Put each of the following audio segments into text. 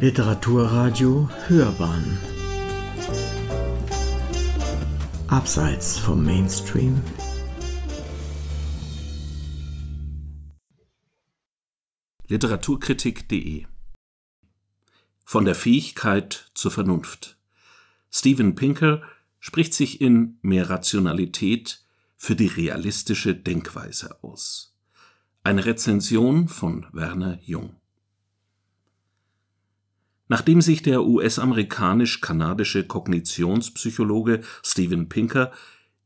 Literaturradio Hörbahn Abseits vom Mainstream Literaturkritik.de Von der Fähigkeit zur Vernunft Steven Pinker spricht sich in Mehr Rationalität für die realistische Denkweise aus. Eine Rezension von Werner Jung Nachdem sich der US-amerikanisch-kanadische Kognitionspsychologe Steven Pinker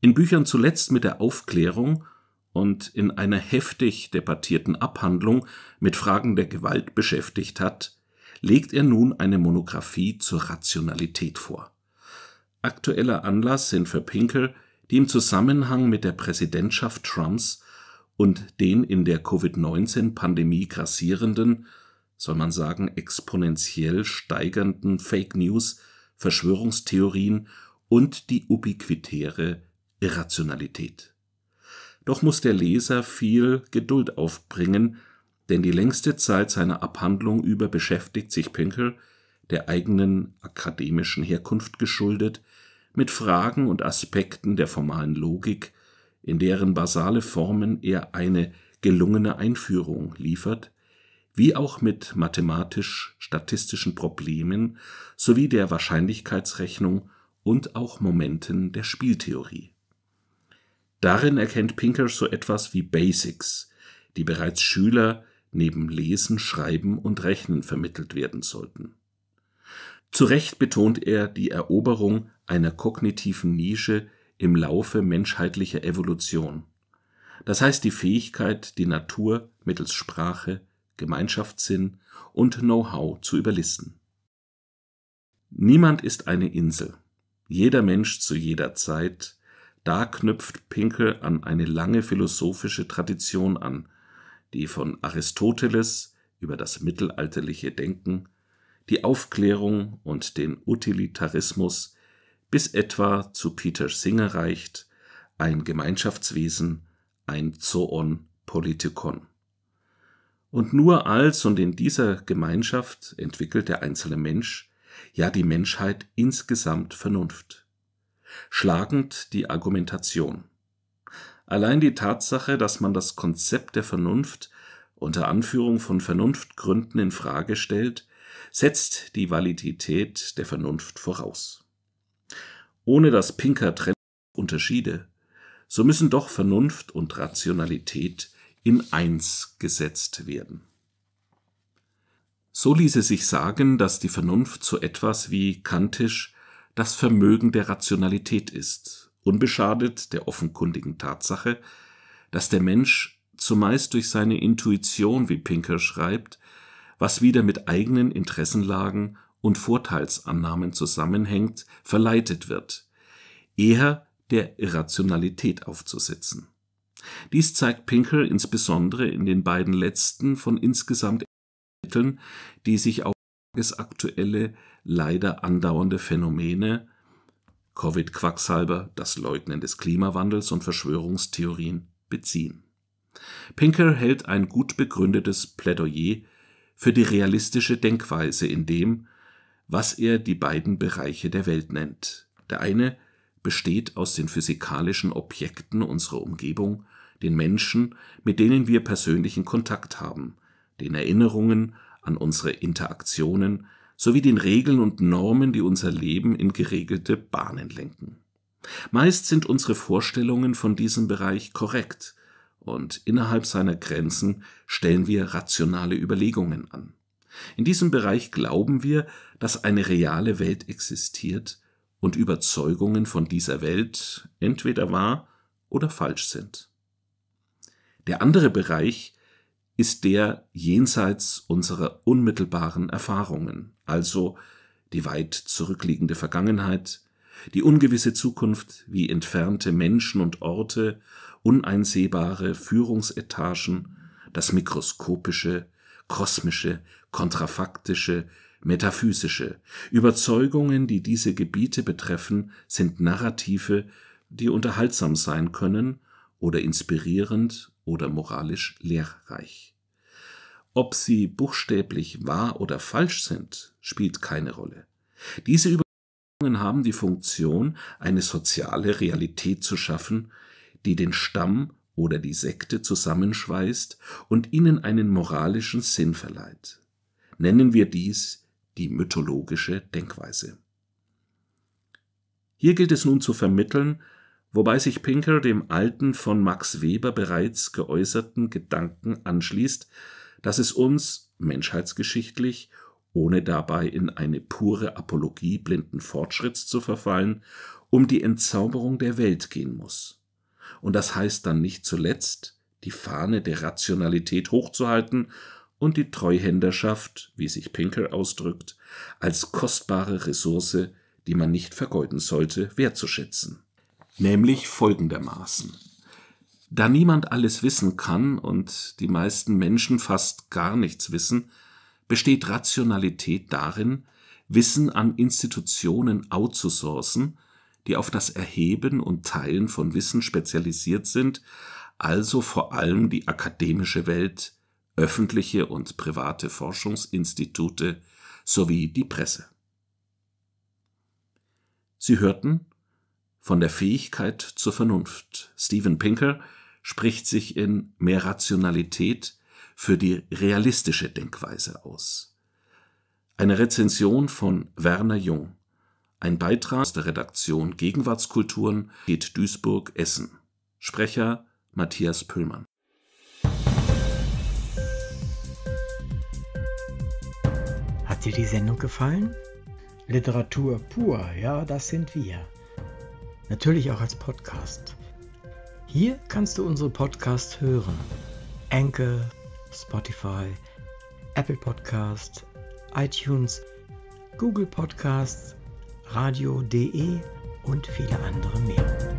in Büchern zuletzt mit der Aufklärung und in einer heftig debattierten Abhandlung mit Fragen der Gewalt beschäftigt hat, legt er nun eine Monographie zur Rationalität vor. Aktueller Anlass sind für Pinker die im Zusammenhang mit der Präsidentschaft Trumps und den in der Covid-19-Pandemie grassierenden soll man sagen, exponentiell steigernden Fake News, Verschwörungstheorien und die ubiquitäre Irrationalität. Doch muss der Leser viel Geduld aufbringen, denn die längste Zeit seiner Abhandlung über beschäftigt sich Pinkel, der eigenen akademischen Herkunft geschuldet, mit Fragen und Aspekten der formalen Logik, in deren basale Formen er eine gelungene Einführung liefert, wie auch mit mathematisch-statistischen Problemen sowie der Wahrscheinlichkeitsrechnung und auch Momenten der Spieltheorie. Darin erkennt Pinker so etwas wie Basics, die bereits Schüler neben Lesen, Schreiben und Rechnen vermittelt werden sollten. Zu Recht betont er die Eroberung einer kognitiven Nische im Laufe menschheitlicher Evolution. Das heißt die Fähigkeit, die Natur mittels Sprache Gemeinschaftssinn und Know-how zu überlisten. Niemand ist eine Insel, jeder Mensch zu jeder Zeit, da knüpft Pinkel an eine lange philosophische Tradition an, die von Aristoteles über das mittelalterliche Denken, die Aufklärung und den Utilitarismus bis etwa zu Peter Singer reicht, ein Gemeinschaftswesen, ein Zoon Politikon. Und nur als und in dieser Gemeinschaft entwickelt der einzelne Mensch, ja die Menschheit insgesamt Vernunft. Schlagend die Argumentation. Allein die Tatsache, dass man das Konzept der Vernunft unter Anführung von Vernunftgründen in Frage stellt, setzt die Validität der Vernunft voraus. Ohne das Pinker trennt Unterschiede, so müssen doch Vernunft und Rationalität in eins gesetzt werden. So ließe sich sagen, dass die Vernunft so etwas wie kantisch das Vermögen der Rationalität ist, unbeschadet der offenkundigen Tatsache, dass der Mensch zumeist durch seine Intuition, wie Pinker schreibt, was wieder mit eigenen Interessenlagen und Vorteilsannahmen zusammenhängt, verleitet wird, eher der Irrationalität aufzusetzen. Dies zeigt Pinker insbesondere in den beiden letzten von insgesamt elf Kapiteln, die sich auf aktuelle, leider andauernde Phänomene (Covid-Quacksalber, das Leugnen des Klimawandels und Verschwörungstheorien) beziehen. Pinker hält ein gut begründetes Plädoyer für die realistische Denkweise in dem, was er die beiden Bereiche der Welt nennt. Der eine besteht aus den physikalischen Objekten unserer Umgebung den Menschen, mit denen wir persönlichen Kontakt haben, den Erinnerungen an unsere Interaktionen sowie den Regeln und Normen, die unser Leben in geregelte Bahnen lenken. Meist sind unsere Vorstellungen von diesem Bereich korrekt, und innerhalb seiner Grenzen stellen wir rationale Überlegungen an. In diesem Bereich glauben wir, dass eine reale Welt existiert und Überzeugungen von dieser Welt entweder wahr oder falsch sind. Der andere Bereich ist der jenseits unserer unmittelbaren Erfahrungen, also die weit zurückliegende Vergangenheit, die ungewisse Zukunft wie entfernte Menschen und Orte, uneinsehbare Führungsetagen, das mikroskopische, kosmische, kontrafaktische, metaphysische. Überzeugungen, die diese Gebiete betreffen, sind Narrative, die unterhaltsam sein können oder inspirierend oder moralisch lehrreich. Ob sie buchstäblich wahr oder falsch sind, spielt keine Rolle. Diese Überlegungen haben die Funktion, eine soziale Realität zu schaffen, die den Stamm oder die Sekte zusammenschweißt und ihnen einen moralischen Sinn verleiht. Nennen wir dies die mythologische Denkweise. Hier gilt es nun zu vermitteln, wobei sich Pinker dem alten von Max Weber bereits geäußerten Gedanken anschließt, dass es uns menschheitsgeschichtlich, ohne dabei in eine pure Apologie blinden Fortschritts zu verfallen, um die Entzauberung der Welt gehen muss. Und das heißt dann nicht zuletzt, die Fahne der Rationalität hochzuhalten und die Treuhänderschaft, wie sich Pinker ausdrückt, als kostbare Ressource, die man nicht vergeuden sollte, wertzuschätzen nämlich folgendermaßen. Da niemand alles wissen kann und die meisten Menschen fast gar nichts wissen, besteht Rationalität darin, Wissen an Institutionen outzusourcen, die auf das Erheben und Teilen von Wissen spezialisiert sind, also vor allem die akademische Welt, öffentliche und private Forschungsinstitute sowie die Presse. Sie hörten von der Fähigkeit zur Vernunft. Steven Pinker spricht sich in Mehr Rationalität für die realistische Denkweise aus. Eine Rezension von Werner Jung. Ein Beitrag aus der Redaktion Gegenwartskulturen geht Duisburg Essen. Sprecher Matthias Püllmann. Hat dir die Sendung gefallen? Literatur pur, ja, das sind wir natürlich auch als Podcast. Hier kannst du unsere Podcasts hören. Anchor, Spotify, Apple Podcast, iTunes, Google Podcasts, radio.de und viele andere mehr.